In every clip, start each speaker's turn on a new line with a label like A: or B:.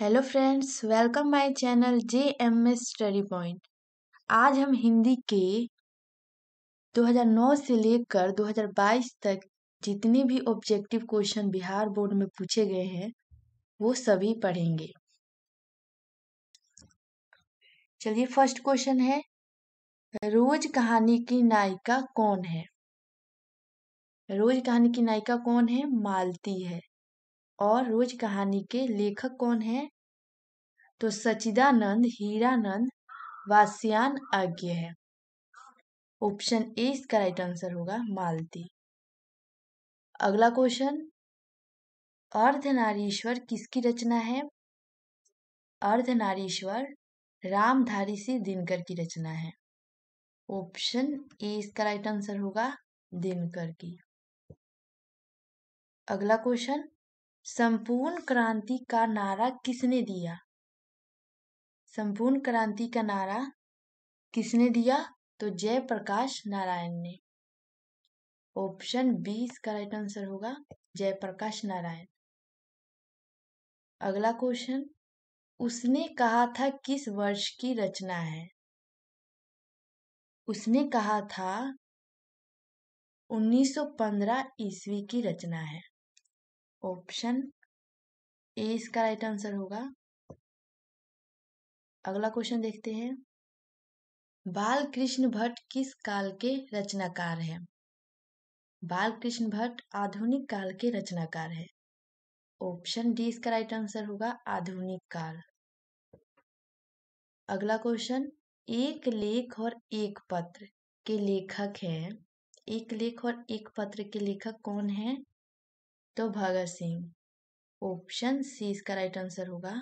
A: hello friends welcome my channel J M S study point आज हम हिंदी के 2009 से लेकर 2022 तक जितने भी ऑब्जेक्टिव क्वेश्चन बिहार बोर्ड में पूछे गए हैं वो सभी पढ़ेंगे चलिए फर्स्ट क्वेश्चन है रोज कहानी की नायिका कौन है रोज कहानी की नायिका कौन है मालती है और रोज कहानी के लेखक कौन है तो सचिदानंद हीरानंद वास्यान आज्ञ है ऑप्शन ए इसका राइट आंसर होगा मालती अगला क्वेश्चन अर्धनारीश्वर किसकी रचना है अर्धनारीश्वर रामधारी सिंह दिनकर की रचना है ऑप्शन ए इसका राइट आंसर होगा दिनकर की अगला क्वेश्चन संपूर्ण क्रांति का नारा किसने दिया संपूर्ण क्रांति का नारा किसने दिया तो जयप्रकाश नारायण ने ऑप्शन बी इसका राइट आंसर होगा जयप्रकाश नारायण अगला क्वेश्चन उसने कहा था किस वर्ष की रचना है उसने कहा था 1915 ईस्वी की रचना है ऑप्शन ए इसका राइट आंसर होगा अगला क्वेश्चन देखते हैं बाल कृष्ण भट्ट किस काल के रचनाकार हैं बाल कृष्ण भट्ट आधुनिक काल के रचनाकार है ऑप्शन डी इसका राइट आंसर होगा आधुनिक काल अगला क्वेश्चन एक लेख और एक पत्र के लेखक हैं एक लेख और एक पत्र के लेखक कौन हैं तो भगत सिंह ऑप्शन सी इसका राइट आंसर होगा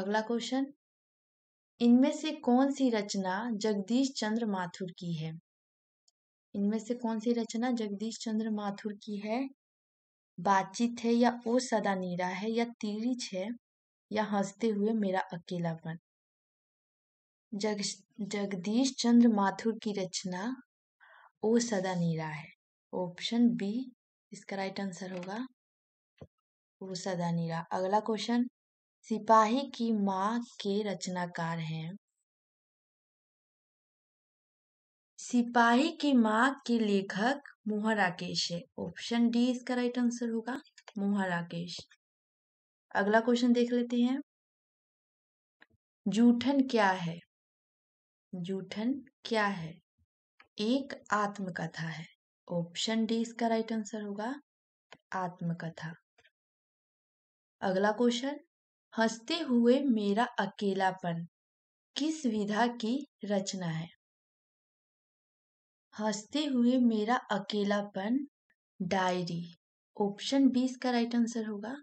A: अगला क्वेश्चन इनमें से कौन सी रचना जगदीश चंद्र माथुर की है इनमें से कौन सी रचना जगदीश चंद्र माथुर की है बातचीत है या ओ सदा नीरा है या तीरिच है या हंसते हुए मेरा अकेलापन जग जगदीश चंद्र माथुर की रचना ओ सदा नीरा है ऑप्शन बी इसका राइट आंसर होगा उषादा नीरा अगला क्वेश्चन सिपाही की माँ के रचनाकार हैं सिपाही की माँ के लेखक मोहन राकेश है ऑप्शन डी इसका राइट आंसर होगा मोहन राकेश अगला क्वेश्चन देख लेते हैं जूठन क्या है जूठन क्या है एक आत्मकथा है ऑप्शन डी इसका राइट आंसर होगा आत्मकथा अगला क्वेश्चन हंसते हुए मेरा अकेलापन किस विधा की रचना है हंसते हुए मेरा अकेलापन डायरी ऑप्शन बी इसका राइट आंसर होगा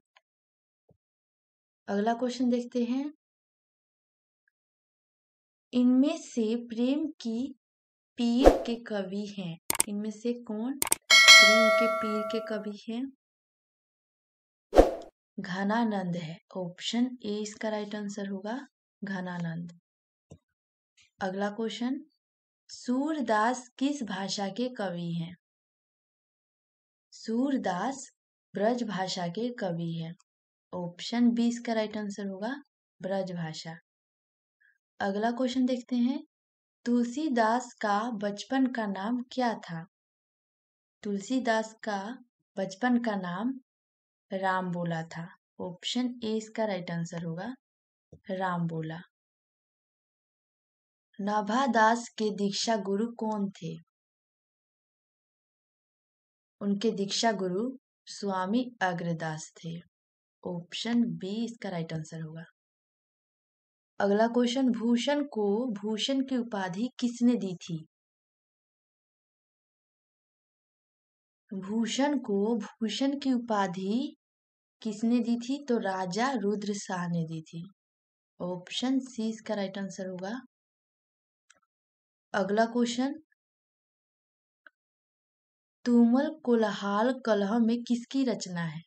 A: अगला क्वेश्चन देखते हैं इनमें से प्रेम की पीर के कवि हैं इनमें से कौन प्रेम के पीर के कवि हैं घनानंद है ऑप्शन ए इसका राइट आंसर होगा घनानंद अगला क्वेश्चन सूरदास किस भाषा के कवि हैं सूरदास ब्रज भाषा के कवि हैं ऑप्शन बी इसका राइट आंसर होगा ब्रज भाषा अगला क्वेश्चन देखते हैं तुलसीदास का बचपन का नाम क्या था तुलसीदास का बचपन का नाम राम बोला था ऑप्शन ए इसका राइट आंसर होगा राम बोला नाभादास के दीक्षा गुरु कौन थे उनके दीक्षा गुरु स्वामी अग्रदास थे ऑप्शन बी इसका राइट आंसर होगा अगला क्वेश्चन भूषण को भूषण की उपाधि किसने दी थी भूषण को भूषण की उपाधि किसने दी थी तो राजा रुद्र शाह ने दी थी ऑप्शन सी इसका राइट आंसर होगा अगला क्वेश्चन तुमल कोलाहल कलह में किसकी रचना है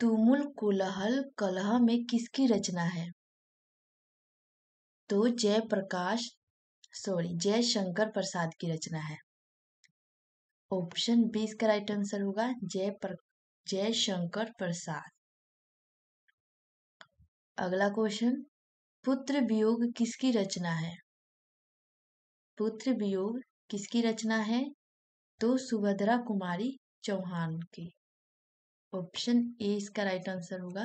A: तुमुल कोलाहल कलह में किसकी रचना है तो जयप्रकाश सॉरी जय शंकर प्रसाद की रचना है ऑप्शन बी इसका राइट आंसर होगा जय प्र जय शंकर प्रसाद अगला क्वेश्चन पुत्र वियोग किसकी रचना है पुत्र वियोग किसकी रचना है तो सुभद्रा कुमारी चौहान की ऑप्शन ए इसका राइट आंसर होगा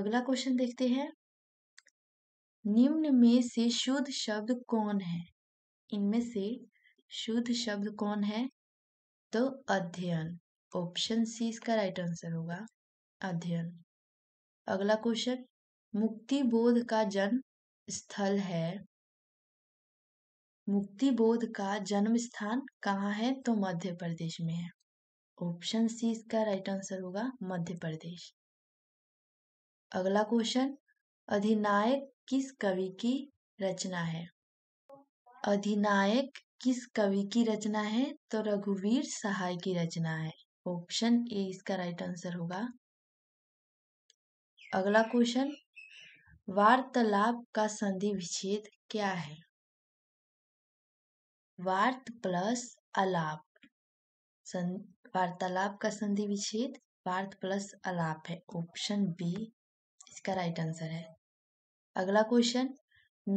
A: अगला क्वेश्चन देखते हैं निम्न में से शुद्ध शब्द कौन है इनमें से शुद्ध शब्द कौन है तो अध्ययन ऑप्शन सी इसका राइट आंसर होगा अध्ययन अगला क्वेश्चन मुक्ति बोध का जन्म स्थल है मुक्ति बोध का जन्म स्थान कहाँ है तो मध्य प्रदेश में है ऑप्शन सी इसका राइट आंसर होगा मध्य प्रदेश अगला क्वेश्चन अधिनायक किस कवि की रचना है अधिनायक किस कवि की रचना है तो रघुवीर सहाय की रचना है ऑप्शन ए इसका राइट आंसर होगा अगला क्वेश्चन वार्तालाप का संधि विच्छेद क्या है वार्त प्लस अलाप वार्तालाप का संधि विच्छेद वार्त प्लस अलाप है ऑप्शन बी इसका राइट आंसर है अगला क्वेश्चन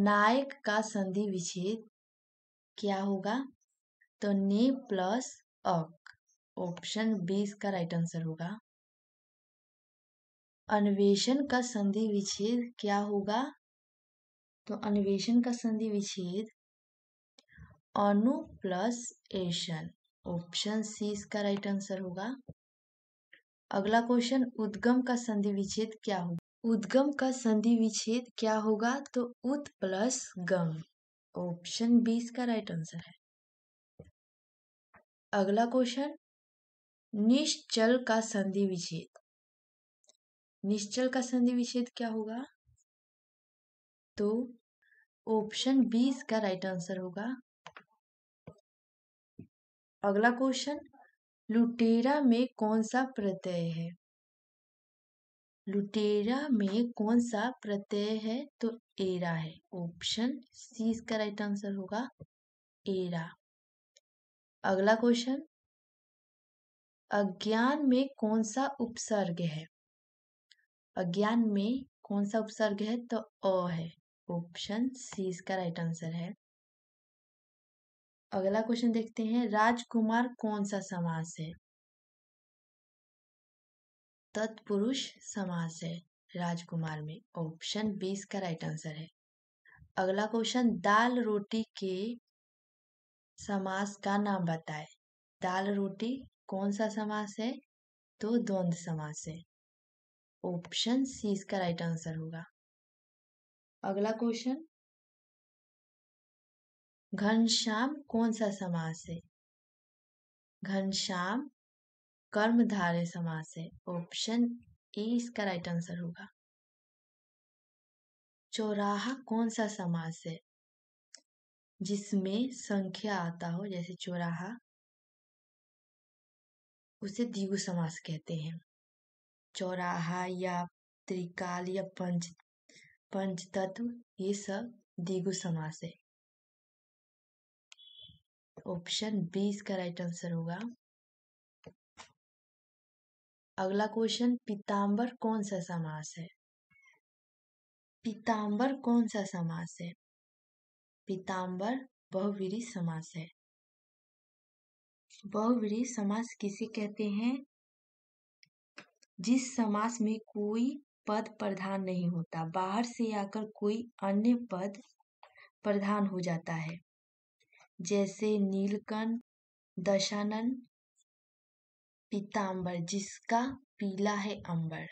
A: नायक का संधि विच्छेद क्या होगा तो ने प्लस अक ऑप्शन बी इसका राइट आंसर होगा अन्वेषण का संधि विच्छेद क्या होगा तो अन्वेषण का संधि विच्छेद अनु प्लस एशन ऑप्शन सी इसका राइट आंसर होगा अगला क्वेश्चन उद्गम का संधि विच्छेद क्या होगा उद्गम का संधि विच्छेद क्या होगा तो उत प्लस गम ऑप्शन बी इसका राइट आंसर है अगला क्वेश्चन निश्चल का संधि विच्छेद निश्चल का संधि विच्छेद क्या होगा तो ऑप्शन बी इसका राइट आंसर होगा अगला क्वेश्चन लुटेरा में कौन सा प्रत्यय है लुटेरा में कौन सा प्रत्यय है तो एरा है ऑप्शन सी इसका राइट आंसर होगा एरा अगला क्वेश्चन अज्ञान में कौन सा उपसर्ग है अज्ञान में कौन सा उपसर्ग है तो अ है ऑप्शन सी इसका राइट आंसर है अगला क्वेश्चन देखते हैं राजकुमार कौन सा समास है तत्पुरुष समास है राजकुमार में ऑप्शन बीस का राइट आंसर है अगला क्वेश्चन दाल रोटी के समास का नाम बताए दाल रोटी कौन सा समास है तो द्वंद्व समास है ऑप्शन सी इसका राइट आंसर होगा अगला क्वेश्चन घनश्याम कौन सा समास है घनश्याम कर्मधारय समास है ऑप्शन ए इसका राइट आंसर होगा चौराहा कौन सा समास है जिसमें संख्या आता हो जैसे चौराहा उसे दिगु समास कहते हैं चौराहा या त्रिकाल या पंच पंच तत्व ये सब दिगु समास है ऑप्शन बी इसका राइट आंसर होगा अगला क्वेश्चन पीताम्बर कौन सा समास है पीताम्बर कौन सा समास है पीताम्बर बहुवीरी समास है बहुवीरी समास किसे कहते हैं जिस समास में कोई पद प्रधान नहीं होता बाहर से आकर कोई अन्य पद प्रधान हो जाता है जैसे नीलकंठ दशानन पीताम्बर जिसका पीला है अंबर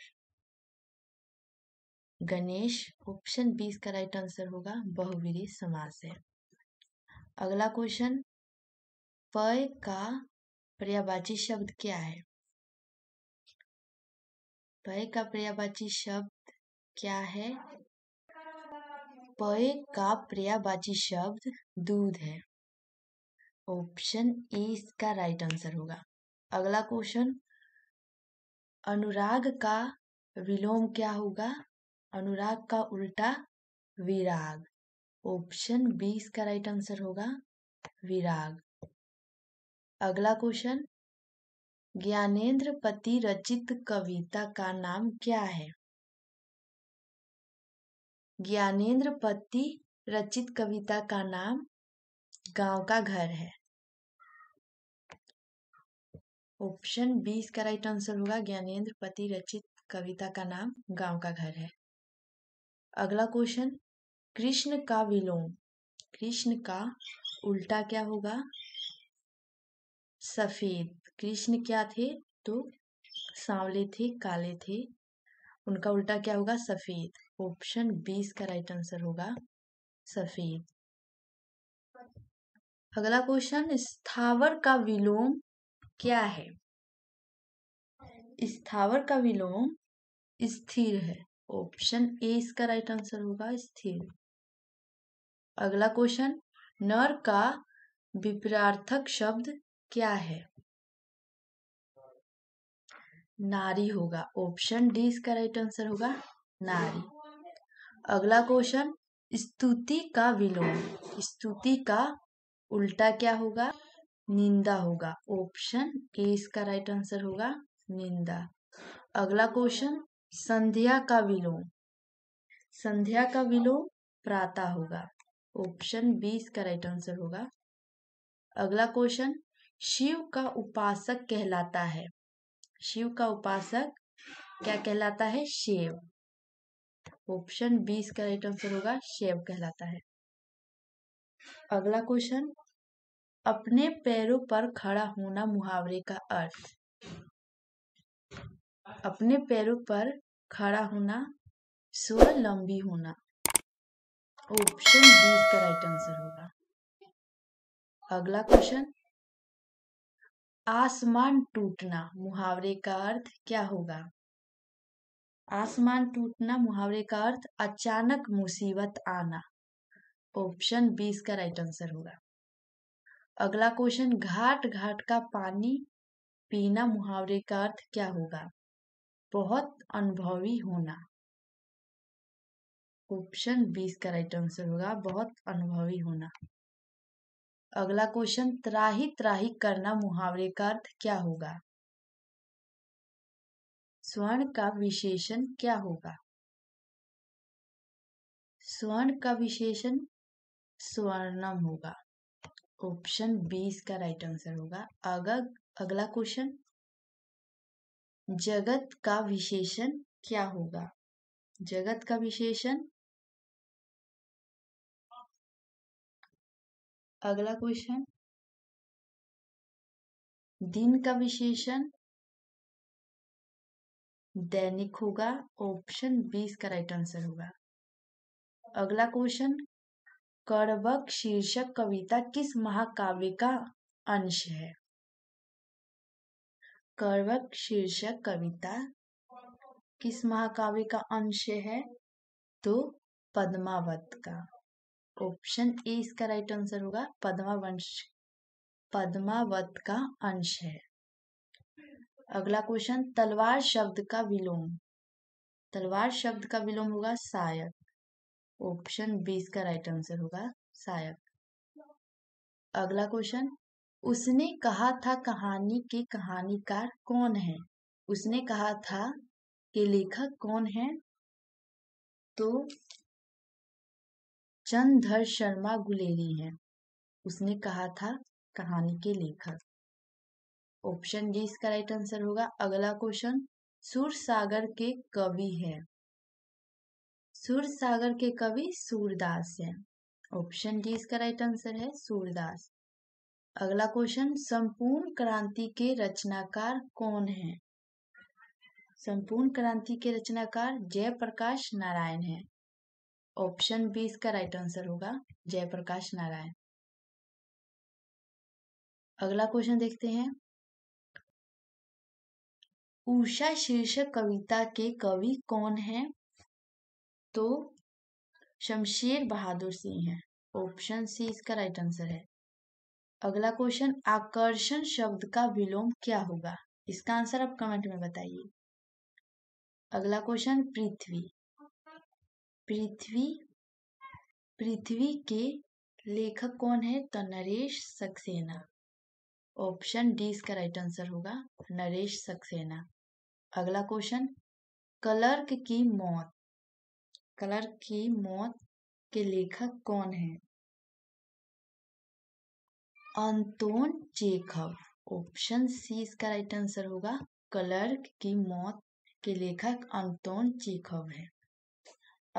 A: गणेश ऑप्शन बीस का राइट आंसर होगा बहुवीरी समाज है अगला क्वेश्चन पय का पर्यावाची शब्द क्या है पय का पर्यावाची शब्द क्या है पय का पर्यावाची शब्द दूध है ऑप्शन ए इसका राइट आंसर होगा अगला क्वेश्चन अनुराग का विलोम क्या होगा अनुराग का उल्टा विराग ऑप्शन बी इसका राइट आंसर होगा विराग अगला क्वेश्चन ज्ञानेन्द्र पति रचित कविता का नाम क्या है ज्ञानेन्द्र पति रचित कविता का नाम गांव का घर है ऑप्शन बी इसका राइट आंसर होगा ज्ञानेन्द्र पति रचित कविता का नाम गांव का घर है अगला क्वेश्चन कृष्ण का विलोम कृष्ण का उल्टा क्या होगा सफेद कृष्ण क्या थे तो सांवले थे काले थे उनका उल्टा क्या होगा सफेद ऑप्शन बी इसका राइट आंसर होगा सफेद अगला क्वेश्चन स्थावर का विलोम क्या है स्थावर का विलोम स्थिर है ऑप्शन ए इसका राइट आंसर होगा स्थिर अगला क्वेश्चन नर का विपरार्थक शब्द क्या है नारी होगा ऑप्शन डी इसका राइट आंसर होगा नारी अगला क्वेश्चन स्तुति का विलोम स्तुति का उल्टा क्या होगा निंदा होगा ऑप्शन ए इसका राइट आंसर होगा निंदा अगला क्वेश्चन संध्या का विलोम संध्या का विलोम प्रातः होगा ऑप्शन बी इसका राइट आंसर होगा अगला क्वेश्चन शिव का उपासक कहलाता है शिव का उपासक क्या कहलाता है शिव ऑप्शन बी इसका राइट आंसर होगा शिव कहलाता है अगला क्वेश्चन अपने पैरों पर खड़ा होना मुहावरे का अर्थ अपने पैरों पर खड़ा होना स्वर लंबी होना ऑप्शन बी इसका राइट आंसर होगा अगला क्वेश्चन आसमान टूटना मुहावरे का अर्थ क्या होगा आसमान टूटना मुहावरे का अर्थ अचानक मुसीबत आना ऑप्शन बी इसका राइट आंसर होगा अगला क्वेश्चन घाट घाट का पानी पीना मुहावरे का अर्थ क्या होगा बहुत अनुभवी होना ऑप्शन बीस का राइट आंसर होगा बहुत अनुभवी होना अगला क्वेश्चन त्राही त्राही करना मुहावरे का अर्थ क्या होगा स्वर्ण का विशेषण क्या होगा स्वर्ण का विशेषण स्वर्णम होगा ऑप्शन बी इसका राइट आंसर होगा अगर अगला क्वेश्चन जगत का विशेषण क्या होगा जगत का विशेषण अगला क्वेश्चन दिन का विशेषण दैनिक होगा ऑप्शन बी इसका राइट आंसर होगा अगला क्वेश्चन कड़वक शीर्षक कविता किस महाकाव्य का अंश है कड़वक शीर्षक कविता किस महाकाव्य का अंश है तो पद्मावत का ऑप्शन ए इसका राइट आंसर होगा पद्मावंश पद्मावत का अंश है अगला क्वेश्चन तलवार शब्द का विलोम तलवार शब्द का विलोम होगा सायक ऑप्शन बीस का राइट आंसर होगा सायक अगला क्वेश्चन उसने कहा था कहानी के कहानीकार कौन है उसने कहा था कि लेखक कौन है तो चंदर शर्मा गुलेरी है उसने कहा था कहानी के लेखक ऑप्शन डी इसका राइट आंसर होगा अगला क्वेश्चन सुर सागर के कवि है सूर सागर के कवि सूरदास हैं ऑप्शन डी इसका राइट आंसर है सूरदास अगला क्वेश्चन संपूर्ण क्रांति के रचनाकार कौन हैं संपूर्ण क्रांति के रचनाकार जयप्रकाश नारायण हैं ऑप्शन बी इसका राइट आंसर होगा जयप्रकाश नारायण अगला क्वेश्चन देखते हैं उषा शीर्षक कविता के कवि कौन हैं तो शमशेर बहादुर सिंह है ऑप्शन सी इसका राइट आंसर है अगला क्वेश्चन आकर्षण शब्द का विलोम क्या होगा इसका आंसर आप कमेंट में बताइए अगला क्वेश्चन पृथ्वी पृथ्वी पृथ्वी के लेखक कौन है तो नरेश सक्सेना ऑप्शन डी इसका राइट आंसर होगा नरेश सक्सेना अगला क्वेश्चन क्लर्क की मौत कलर की मौत के लेखक कौन है अंतोन चेखव ऑप्शन सी इसका राइट आंसर होगा कलर की मौत के लेखक अंतोन चेखव है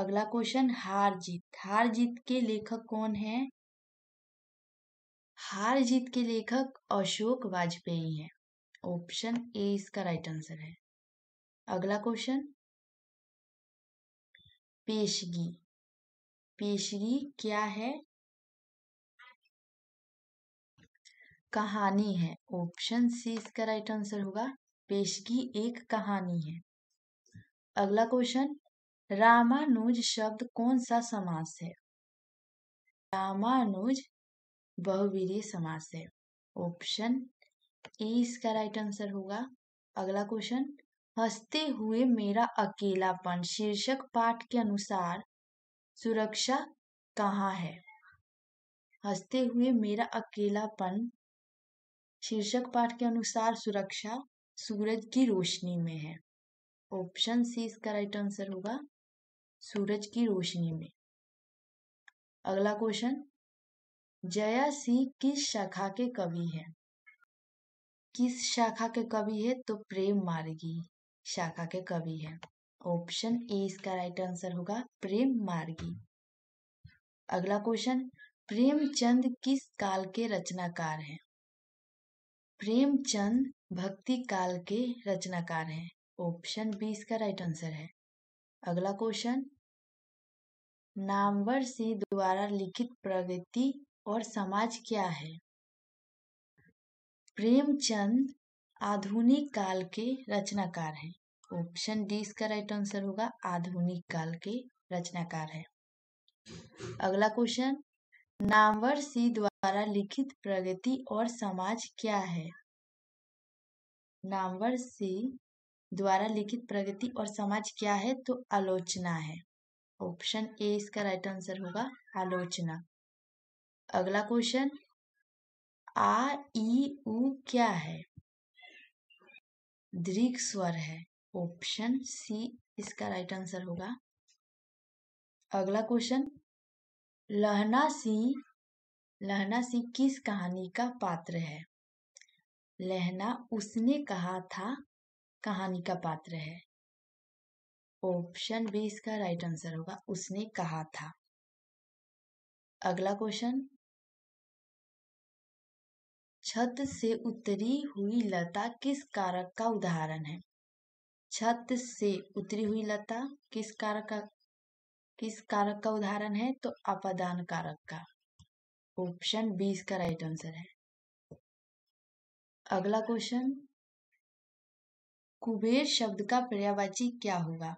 A: अगला क्वेश्चन हार जीत हार जीत के लेखक कौन है हार जीत के लेखक अशोक वाजपेयी हैं ऑप्शन ए इसका राइट आंसर है अगला क्वेश्चन पेशगी पेशगी क्या है कहानी है ऑप्शन सी इसका राइट आंसर होगा पेशगी एक कहानी है अगला क्वेश्चन रामानुज शब्द कौन सा समास है रामानुज बहुवीरी समास है ऑप्शन ए इसका राइट आंसर होगा अगला क्वेश्चन हंसते हुए मेरा अकेलापन शीर्षक पाठ के अनुसार सुरक्षा कहाँ है हंसते हुए मेरा अकेलापन शीर्षक पाठ के अनुसार सुरक्षा सूरज की रोशनी में है ऑप्शन सी इसका राइट आंसर होगा सूरज की रोशनी में अगला क्वेश्चन जया सिंह किस शाखा के कवि हैं किस शाखा के कवि है तो प्रेम मार्गी शाखा के कवि हैं ऑप्शन ए इसका राइट आंसर होगा प्रेम मार्गी अगला क्वेश्चन प्रेमचंद किस काल के रचनाकार हैं प्रेमचंद भक्ति काल के रचनाकार हैं ऑप्शन बी इसका राइट आंसर है अगला क्वेश्चन नामवर सिंह द्वारा लिखित प्रगति और समाज क्या है प्रेमचंद आधुनिक काल के रचनाकार हैं ऑप्शन डी इसका राइट आंसर होगा आधुनिक काल के रचनाकार है अगला क्वेश्चन नामवर सी द्वारा लिखित प्रगति और समाज क्या है नामवर सी द्वारा लिखित प्रगति और समाज क्या है तो आलोचना है ऑप्शन ए इसका राइट आंसर होगा आलोचना अगला क्वेश्चन आ ई ऊ क्या है दीर्घ स्वर है ऑप्शन सी इसका राइट आंसर होगा अगला क्वेश्चन लहना सिंह लहना सिंह किस कहानी का पात्र है लहना उसने कहा था कहानी का पात्र है ऑप्शन बी इसका राइट आंसर होगा उसने कहा था अगला क्वेश्चन छत से उतरी हुई लता किस कारक का उदाहरण है छत से उतरी हुई लता किस कारक का किस कारक का उदाहरण है तो अपदान कारक का ऑप्शन बी इसका राइट आंसर है अगला क्वेश्चन कुबेर शब्द का पर्यावाची क्या होगा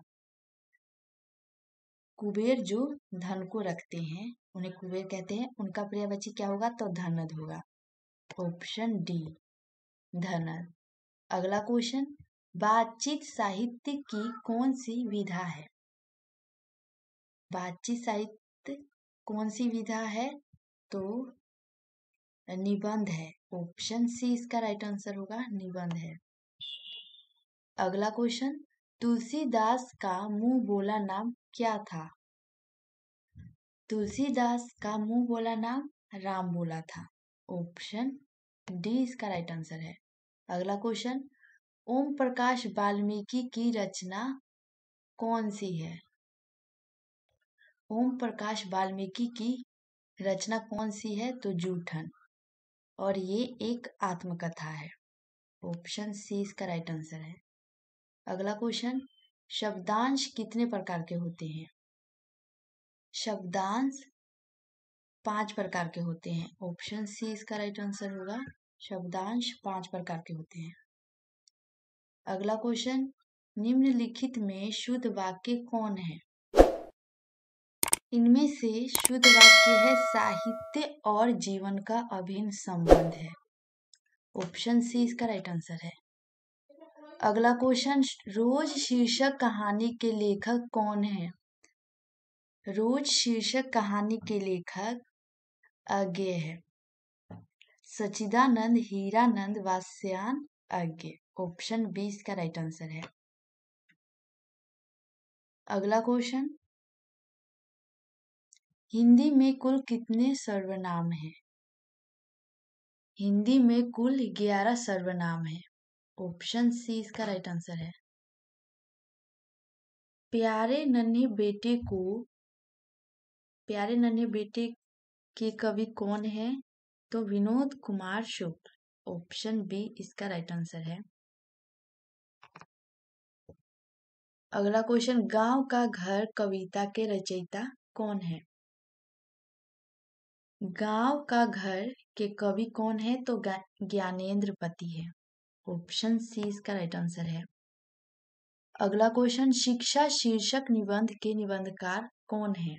A: कुबेर जो धन को रखते हैं उन्हें कुबेर कहते हैं उनका पर्यावाची क्या होगा तो धनद होगा ऑप्शन डी धनर अगला क्वेश्चन बातचीत साहित्य की कौन सी विधा है बातचीत साहित्य कौन सी विधा है तो निबंध है ऑप्शन सी इसका राइट आंसर होगा निबंध है अगला क्वेश्चन तुलसीदास का मुंह बोला नाम क्या था तुलसीदास का मुंह बोला नाम राम बोला था ऑप्शन डी इसका राइट आंसर है अगला क्वेश्चन ओम प्रकाश वाल्मीकि की रचना कौन सी है ओम प्रकाश वाल्मीकि की रचना कौन सी है तो जूठन और ये एक आत्मकथा है ऑप्शन सी इसका राइट आंसर है अगला क्वेश्चन शब्दांश कितने प्रकार के होते हैं शब्दांश पांच प्रकार के होते हैं ऑप्शन सी इसका राइट आंसर होगा शब्दांश पांच प्रकार के होते हैं अगला क्वेश्चन निम्नलिखित में शुद्ध वाक्य कौन है इनमें से शुद्ध वाक्य है साहित्य और जीवन का अभिन्न संबंध है ऑप्शन सी इसका राइट आंसर है अगला क्वेश्चन रोज शीर्षक कहानी के लेखक कौन है रोज शीर्षक कहानी के लेखक अज्ञे है सचिदानंद हीरानंद वास्यान अज्ञे ऑप्शन बी इसका राइट आंसर है अगला क्वेश्चन हिंदी में कुल कितने सर्वनाम हैं हिंदी में कुल ग्यारह सर्वनाम हैं ऑप्शन सी इसका राइट आंसर है प्यारे नन्हे बेटे को प्यारे नन्हे बेटे के कवि कौन है तो विनोद कुमार शुक्ल ऑप्शन बी इसका राइट आंसर है अगला क्वेश्चन गांव का घर कविता के रचयिता कौन है गांव का घर के कवि कौन है तो ज्ञानेन्द्र पति है ऑप्शन सी इसका राइट आंसर है अगला क्वेश्चन शिक्षा शीर्षक निबंध के निबंधकार कौन है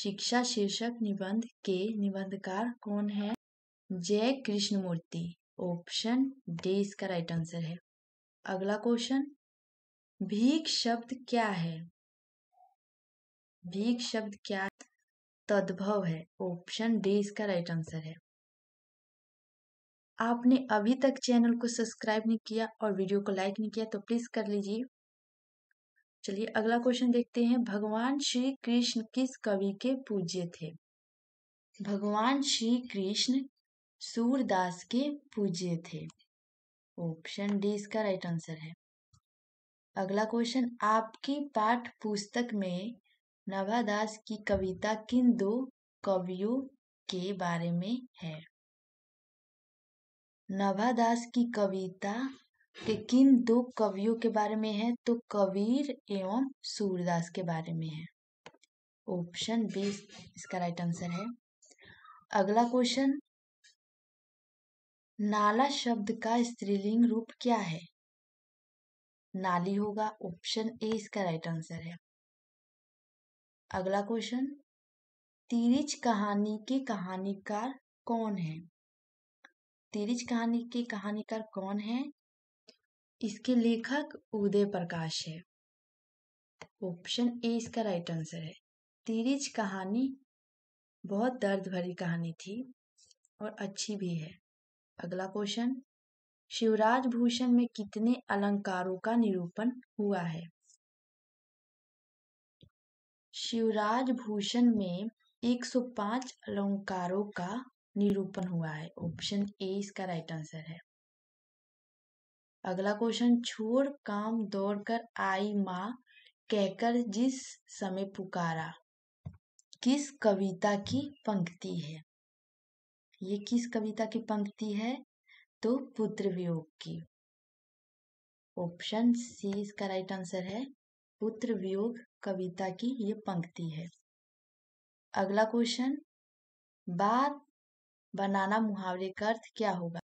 A: शिक्षा शीर्षक निबंध के निबंधकार कौन है जय कृष्णमूर्ति ऑप्शन डी इसका राइट आंसर है अगला क्वेश्चन भीख शब्द क्या है भीख शब्द क्या तद्भव है ऑप्शन डी इसका राइट आंसर है आपने अभी तक चैनल को सब्सक्राइब नहीं किया और वीडियो को लाइक नहीं किया तो प्लीज़ कर लीजिए चलिए अगला क्वेश्चन देखते हैं भगवान श्री कृष्ण किस कवि के पूज्य थे भगवान श्री कृष्ण सूरदास के पूज्य थे ऑप्शन डी इसका राइट आंसर है अगला क्वेश्चन आपकी पाठ पुस्तक में नभादास की कविता किन दो कवियों के बारे में है नभादास की कविता किन दो कवियों के बारे में है तो कबीर एवं सूरदास के बारे में है ऑप्शन बी इसका राइट आंसर है अगला क्वेश्चन नाला शब्द का स्त्रीलिंग रूप क्या है नाली होगा ऑप्शन ए इसका राइट आंसर है अगला क्वेश्चन तीरिज कहानी के कहानीकार कौन है तीरिज कहानी के कहानीकार कौन है इसके लेखक उदय प्रकाश है ऑप्शन ए इसका राइट आंसर है तीरिज कहानी बहुत दर्द भरी कहानी थी और अच्छी भी है अगला क्वेश्चन शिवराज भूषण में कितने अलंकारों का निरूपण हुआ है शिवराज भूषण में 105 अलंकारों का निरूपण हुआ है ऑप्शन ए इसका राइट आंसर है अगला क्वेश्चन छोड़ काम दौड़ कर आई माँ कहकर जिस समय पुकारा किस कविता की पंक्ति है ये किस कविता की पंक्ति है तो पुत्र वियोग की ऑप्शन सी इसका राइट आंसर है पुत्र वियोग कविता की ये पंक्ति है अगला क्वेश्चन बात बनाना मुहावरे का अर्थ क्या होगा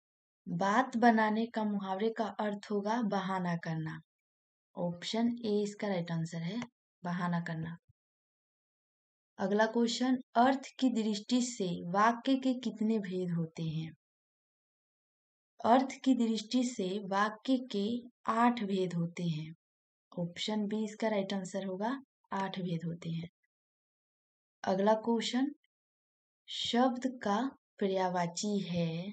A: बात बनाने का मुहावरे का अर्थ होगा बहाना करना ऑप्शन ए इसका राइट आंसर है बहाना करना अगला क्वेश्चन अर्थ की दृष्टि से वाक्य के कितने भेद होते हैं अर्थ की दृष्टि से वाक्य के आठ भेद होते हैं ऑप्शन बी इसका राइट आंसर होगा आठ भेद होते हैं अगला क्वेश्चन शब्द का पर्यावाची है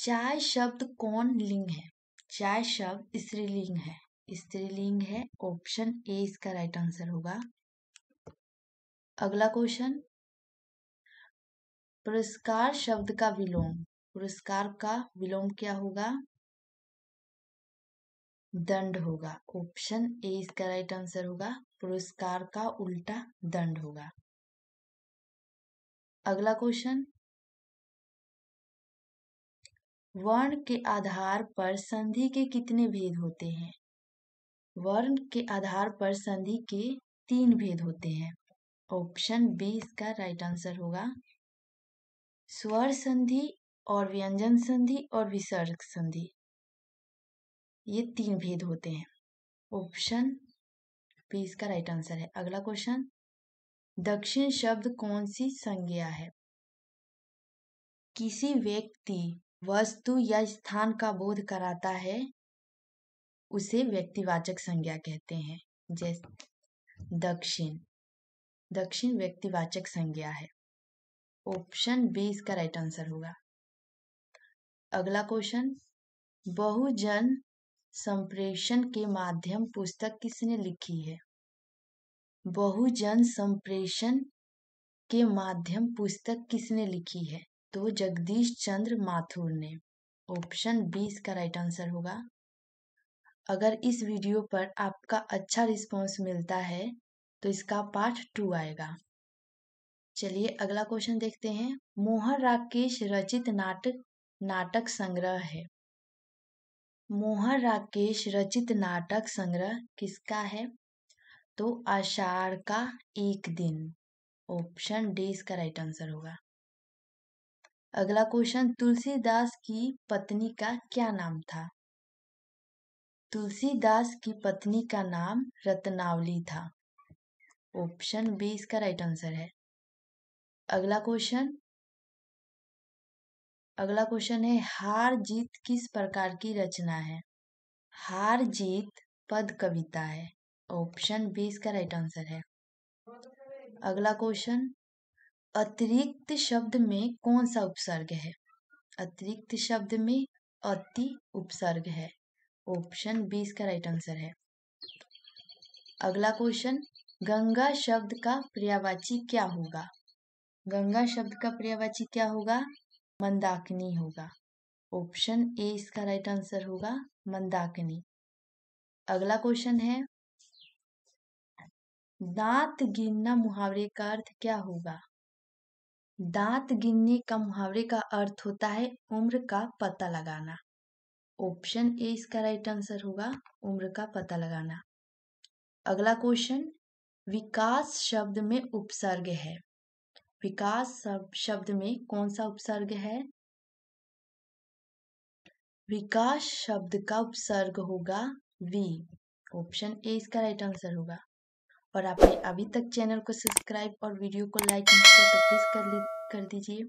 A: चाय शब्द कौन लिंग है चाय शब्द स्त्रीलिंग है स्त्रीलिंग है ऑप्शन ए इसका राइट आंसर होगा अगला क्वेश्चन पुरस्कार शब्द का विलोम पुरस्कार का विलोम क्या होगा दंड होगा ऑप्शन ए इसका राइट आंसर होगा पुरस्कार का उल्टा दंड होगा अगला क्वेश्चन वर्ण के आधार पर संधि के कितने भेद होते हैं वर्ण के आधार पर संधि के तीन भेद होते हैं ऑप्शन बी इसका राइट आंसर होगा स्वर संधि और व्यंजन संधि और विसर्ग संधि ये तीन भेद होते हैं ऑप्शन बी इसका राइट आंसर है अगला क्वेश्चन दक्षिण शब्द कौन सी संज्ञा है किसी व्यक्ति वस्तु या स्थान का बोध कराता है उसे व्यक्तिवाचक संज्ञा कहते हैं जैसे दक्षिण दक्षिण व्यक्तिवाचक संज्ञा है ऑप्शन बी इसका राइट आंसर होगा अगला क्वेश्चन बहुजन संप्रेषण के माध्यम पुस्तक किसने लिखी है बहुजन संप्रेषण के माध्यम पुस्तक किसने लिखी है तो जगदीश चंद्र माथुर ने ऑप्शन बी इसका राइट आंसर होगा अगर इस वीडियो पर आपका अच्छा रिस्पांस मिलता है तो इसका पार्ट टू आएगा चलिए अगला क्वेश्चन देखते हैं मोहन राकेश रचित नाटक नाटक संग्रह है मोहन राकेश रचित नाटक संग्रह किसका है तो आषाढ़ का एक दिन ऑप्शन डी इसका राइट आंसर होगा अगला क्वेश्चन तुलसीदास की पत्नी का क्या नाम था तुलसीदास की पत्नी का नाम रत्नावली था ऑप्शन बी इसका राइट आंसर है अगला क्वेश्चन अगला क्वेश्चन है हार जीत किस प्रकार की रचना है हार जीत पद कविता है ऑप्शन बी इसका राइट आंसर है अगला क्वेश्चन अतिरिक्त शब्द में कौन सा उपसर्ग है अतिरिक्त शब्द में अति उपसर्ग है ऑप्शन बी इसका राइट आंसर है अगला क्वेश्चन गंगा शब्द का पर्यावाची क्या होगा गंगा शब्द का पर्यावाची क्या होगा मंदाकिनी होगा ऑप्शन ए इसका राइट आंसर होगा मंदाकिनी अगला क्वेश्चन है दांत गिनना मुहावरे का अर्थ क्या होगा दांत गिनने का मुहावरे का अर्थ होता है उम्र का पता लगाना ऑप्शन ए इसका राइट आंसर होगा उम्र का पता लगाना अगला क्वेश्चन विकास शब्द में उपसर्ग है विकास शब्द में कौन सा उपसर्ग है विकास शब्द का उपसर्ग होगा वी ऑप्शन ए इसका राइट आंसर होगा और आपने अभी तक चैनल को सब्सक्राइब और वीडियो को लाइक नहीं किया तो प्लीज़ कर ली कर दीजिए